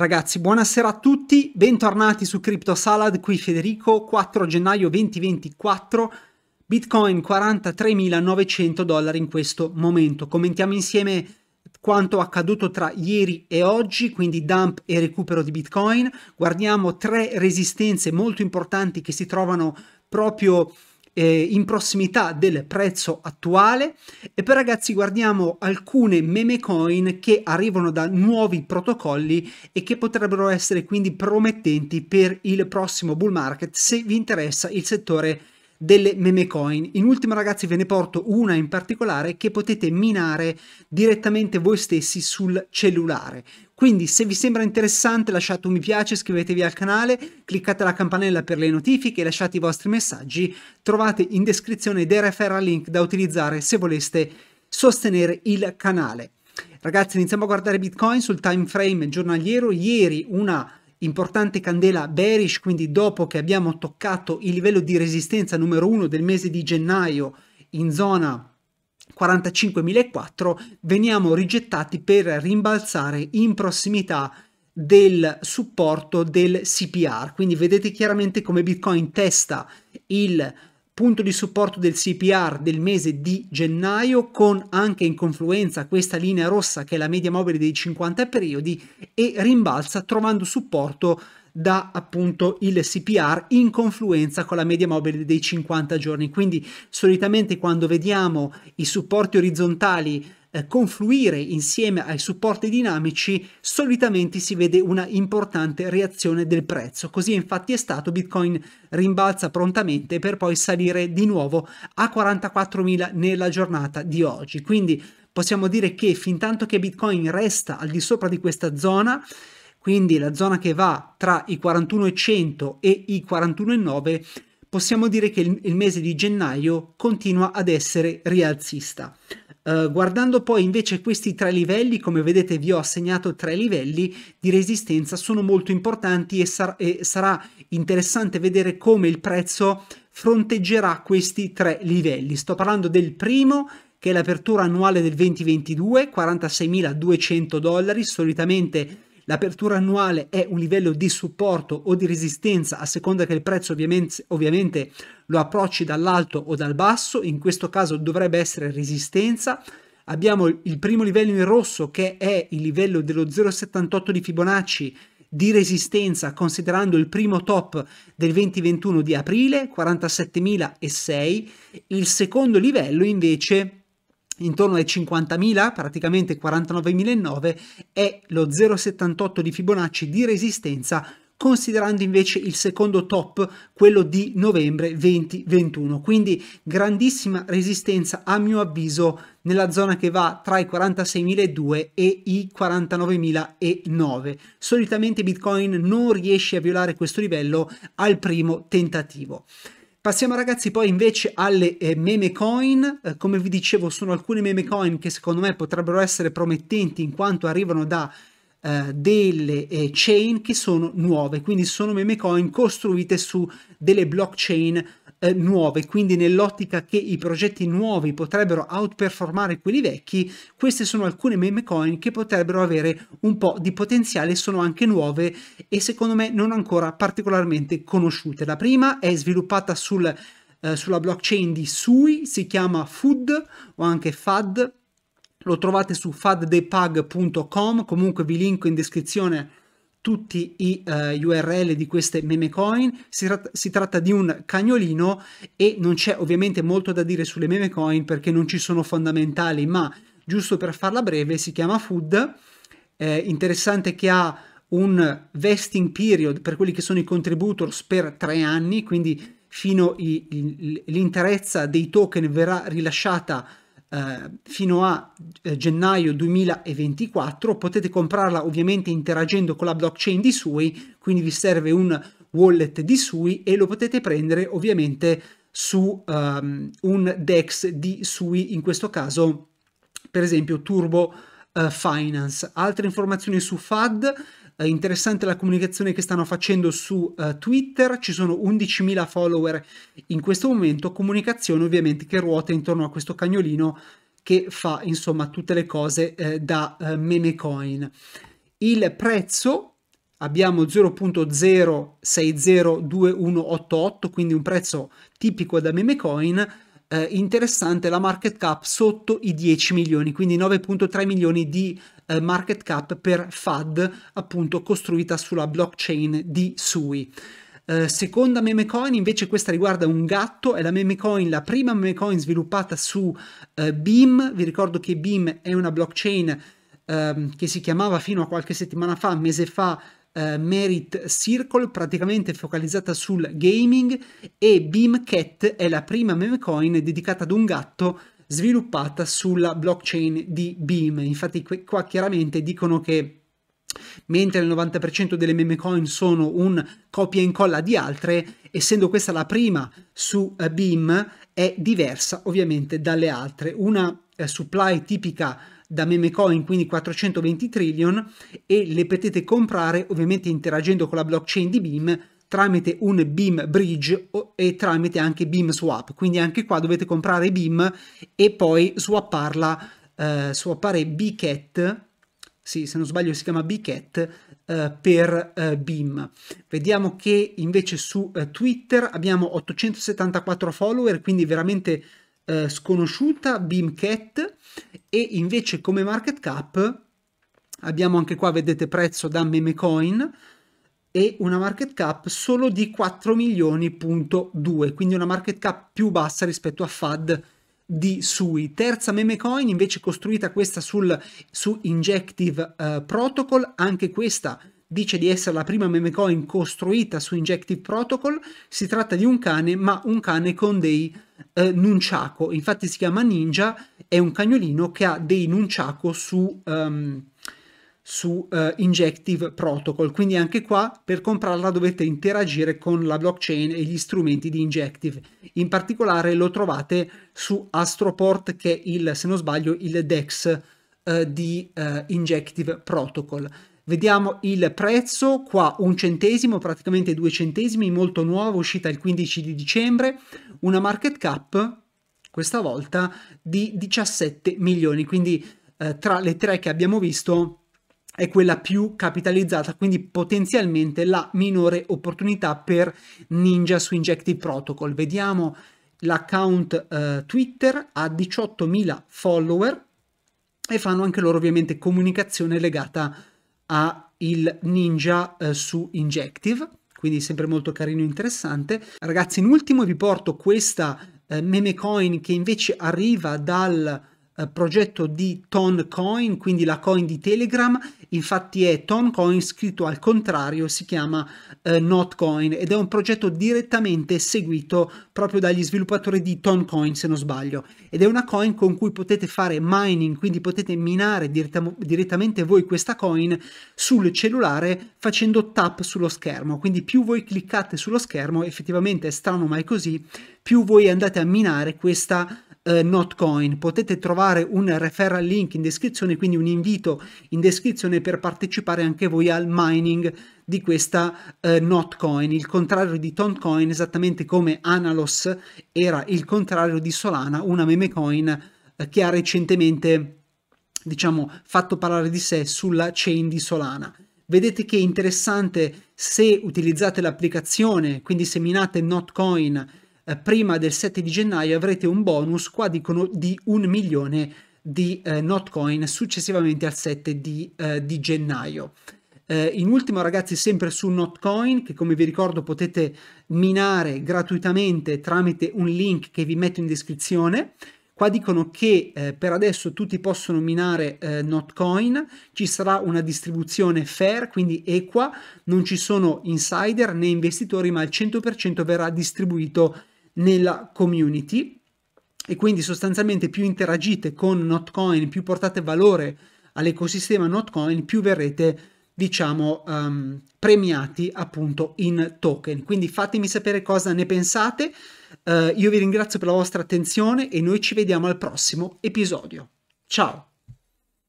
Ragazzi, buonasera a tutti, bentornati su Crypto Salad, qui Federico, 4 gennaio 2024, Bitcoin 43.900 dollari in questo momento. Commentiamo insieme quanto accaduto tra ieri e oggi, quindi dump e recupero di Bitcoin. Guardiamo tre resistenze molto importanti che si trovano proprio eh, in prossimità del prezzo attuale e poi ragazzi guardiamo alcune meme coin che arrivano da nuovi protocolli e che potrebbero essere quindi promettenti per il prossimo bull market se vi interessa il settore delle meme coin. In ultimo ragazzi ve ne porto una in particolare che potete minare direttamente voi stessi sul cellulare. Quindi se vi sembra interessante lasciate un mi piace, iscrivetevi al canale, cliccate la campanella per le notifiche, lasciate i vostri messaggi, trovate in descrizione dei referral link da utilizzare se voleste sostenere il canale. Ragazzi iniziamo a guardare Bitcoin sul time frame giornaliero, ieri una importante candela bearish, quindi dopo che abbiamo toccato il livello di resistenza numero 1 del mese di gennaio in zona 45.004, veniamo rigettati per rimbalzare in prossimità del supporto del CPR. Quindi vedete chiaramente come Bitcoin testa il punto di supporto del CPR del mese di gennaio con anche in confluenza questa linea rossa che è la media mobile dei 50 periodi e rimbalza trovando supporto da appunto il CPR in confluenza con la media mobile dei 50 giorni quindi solitamente quando vediamo i supporti orizzontali eh, confluire insieme ai supporti dinamici, solitamente si vede una importante reazione del prezzo. Così infatti è stato, Bitcoin rimbalza prontamente per poi salire di nuovo a 44.000 nella giornata di oggi. Quindi possiamo dire che fin tanto che Bitcoin resta al di sopra di questa zona, quindi la zona che va tra i 41,100 e i 41,9, possiamo dire che il, mese di gennaio continua ad essere rialzista. Eh, guardando poi invece questi tre livelli, come vedete vi ho assegnato tre livelli di resistenza, sono molto importanti e, sar e sarà interessante vedere come il prezzo fronteggerà questi tre livelli. Sto parlando del primo che è l'apertura annuale del 2022, 46.200 dollari, solitamente L'apertura annuale è un livello di supporto o di resistenza a seconda che il prezzo ovviamente, ovviamente, lo approcci dall'alto o dal basso, in questo caso dovrebbe essere resistenza, abbiamo il primo livello in rosso che è il livello dello 0,78 di Fibonacci di resistenza considerando il primo top del 2021 di aprile 47.006 il secondo livello invece intorno ai 50.000 praticamente 49.009 è lo 0,78 di Fibonacci di resistenza considerando invece il secondo top, quello di novembre 2021. Quindi grandissima resistenza a mio avviso nella zona che va tra i 46.002 e i 49.009. Solitamente Bitcoin non riesce a violare questo livello al primo tentativo. Passiamo ragazzi poi invece alle eh, meme coin, eh, come vi dicevo sono alcune meme coin che secondo me potrebbero essere promettenti in quanto arrivano da eh, delle eh, chain che sono nuove, quindi sono meme coin costruite su delle blockchain eh, nuove, quindi nell'ottica che i progetti nuovi potrebbero outperformare quelli vecchi, queste sono alcune meme coin che potrebbero avere un po' di potenziale, sono anche nuove e secondo me non ancora particolarmente conosciute. La prima è sviluppata sul, eh, sulla blockchain di Sui, si chiama Food o anche FAD, lo trovate su faddepug.com, comunque vi linko in descrizione tutti i uh, eh, URL di queste meme coin, si, trat- si, tratta di un cagnolino e non c'è ovviamente molto da dire sulle meme coin perché non ci sono fondamentali, ma giusto per farla breve si chiama Food, eh, interessante che ha un vesting period per quelli che sono i contributors per tre anni, quindi fino all'interezza dei token verrà rilasciata eh, fino a eh, gennaio 2024. Potete comprarla ovviamente interagendo con la blockchain di Sui, quindi vi serve un wallet di Sui e lo potete prendere ovviamente su um, un DEX di Sui, in questo caso per esempio Turbo uh, Finance. Altre informazioni su FAD, eh, interessante la comunicazione che stanno facendo su eh, Twitter, ci sono 11.000 follower in questo momento, comunicazione ovviamente che ruota intorno a questo cagnolino che fa insomma tutte le cose eh, da eh, meme coin. Il prezzo abbiamo 0.0602188, quindi un prezzo tipico da meme coin eh, interessante la market cap sotto i 10 milioni, quindi 9.3 milioni di eh, market cap per FAD appunto costruita sulla blockchain di Sui. Eh, seconda meme coin invece questa riguarda un gatto, è la meme coin, la prima meme coin sviluppata su eh, Beam, vi ricordo che Beam è una blockchain ehm, che si chiamava fino a qualche settimana fa, mese fa, eh, Merit Circle, praticamente focalizzata sul gaming, e Beam Cat è la prima meme coin dedicata ad un gatto sviluppata sulla blockchain di Beam. Infatti qua chiaramente dicono che mentre il 90% delle meme coin sono un copia e incolla di altre, essendo questa la prima su eh, Beam, è diversa ovviamente dalle altre. Una eh, supply tipica da memecoin, quindi 420 trillion, e le potete comprare ovviamente interagendo con la blockchain di Beam tramite un Beam Bridge e tramite anche Beam Swap. Quindi anche qua dovete comprare Beam e poi swapparla, eh, swappare BCAT, sì, se non sbaglio si chiama BCAT, eh, per eh, Beam. Vediamo che invece su eh, Twitter abbiamo 874 follower, quindi veramente eh, sconosciuta, BeamCat, e invece come market cap abbiamo anche qua, vedete, prezzo da memecoin e una market cap solo di 4 milioni.2, quindi una market cap più bassa rispetto a FAD di Sui. Terza meme coin invece costruita questa sul, su Injective uh, Protocol, anche questa dice di essere la prima meme coin costruita su Injective Protocol, si tratta di un cane, ma un cane con dei eh, nunchaku, infatti si chiama Ninja, è un cagnolino che ha dei nunchaku su, um, su uh, Injective Protocol, quindi anche qua per comprarla dovete interagire con la blockchain e gli strumenti di Injective, in particolare lo trovate su Astroport che è il, se non sbaglio, il DEX uh, eh, di uh, Injective Protocol. Vediamo il prezzo, qua un centesimo, praticamente due centesimi, molto nuovo, uscita il 15 di dicembre, una market cap questa volta di 17 milioni, quindi eh, tra le tre che abbiamo visto è quella più capitalizzata, quindi potenzialmente la minore opportunità per Ninja su Injective Protocol. Vediamo l'account eh, Twitter ha 18.000 follower e fanno anche loro ovviamente comunicazione legata a ha il ninja eh, su Injective, quindi sempre molto carino e interessante. Ragazzi, in ultimo vi porto questa eh, meme coin che invece arriva dal eh, progetto di Toncoin, quindi la coin di Telegram infatti è Toncoin scritto al contrario, si chiama eh, Notcoin ed è un progetto direttamente seguito proprio dagli sviluppatori di Toncoin se non sbaglio ed è una coin con cui potete fare mining, quindi potete minare diretta, direttamente voi questa coin sul cellulare facendo tap sullo schermo, quindi più voi cliccate sullo schermo, effettivamente è strano ma è così, più voi andate a minare questa coin eh, Notcoin. Potete trovare un referral link in descrizione, quindi un invito in descrizione per partecipare anche voi al mining di questa eh, Notcoin, il contrario di Toncoin, esattamente come Analos era il contrario di Solana, una meme coin eh, che ha recentemente diciamo fatto parlare di sé sulla chain di Solana. Vedete che è interessante se utilizzate l'applicazione, quindi seminate minate Notcoin eh, prima del 7 di gennaio avrete un bonus, qua dicono di un milione di eh, notcoin successivamente al 7 di, eh, di gennaio. Eh, in ultimo ragazzi sempre su notcoin che come vi ricordo potete minare gratuitamente tramite un link che vi metto in descrizione. Qua dicono che eh, per adesso tutti possono minare eh, Notcoin, ci sarà una distribuzione fair, quindi equa, non ci sono insider né investitori, ma il 100% verrà distribuito nella community e quindi sostanzialmente più interagite con Notcoin, più portate valore all'ecosistema Notcoin, più verrete diciamo um, premiati appunto in token. Quindi fatemi sapere cosa ne pensate, uh, io vi ringrazio per la vostra attenzione e noi ci vediamo al prossimo episodio. Ciao!